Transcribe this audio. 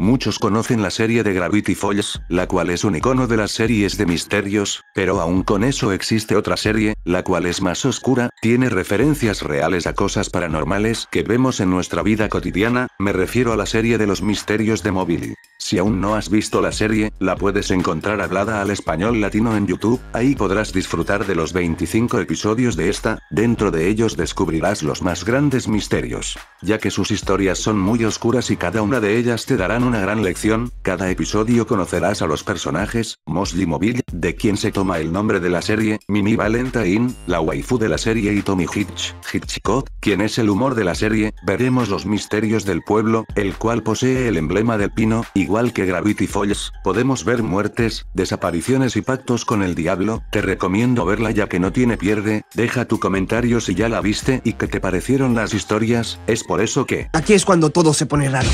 Muchos conocen la serie de Gravity Falls, la cual es un icono de las series de misterios, pero aún con eso existe otra serie, la cual es más oscura, tiene referencias reales a cosas paranormales que vemos en nuestra vida cotidiana, me refiero a la serie de los misterios de móvil. Si aún no has visto la serie, la puedes encontrar hablada al español latino en YouTube, ahí podrás disfrutar de los 25 episodios de esta, Dentro de ellos descubrirás los más grandes misterios, ya que sus historias son muy oscuras y cada una de ellas te darán una gran lección, cada episodio conocerás a los personajes, Mosley Mobile, de quien se toma el nombre de la serie, Mimi Valentine, la waifu de la serie y Tommy Hitch, Hitchcock, quien es el humor de la serie, veremos los misterios del pueblo, el cual posee el emblema del pino, igual que Gravity Falls, podemos ver muertes, desapariciones y pactos con el diablo, te recomiendo verla ya que no tiene pierde, deja tu comentario comentarios ya la viste y que te parecieron las historias, es por eso que... Aquí es cuando todo se pone raro.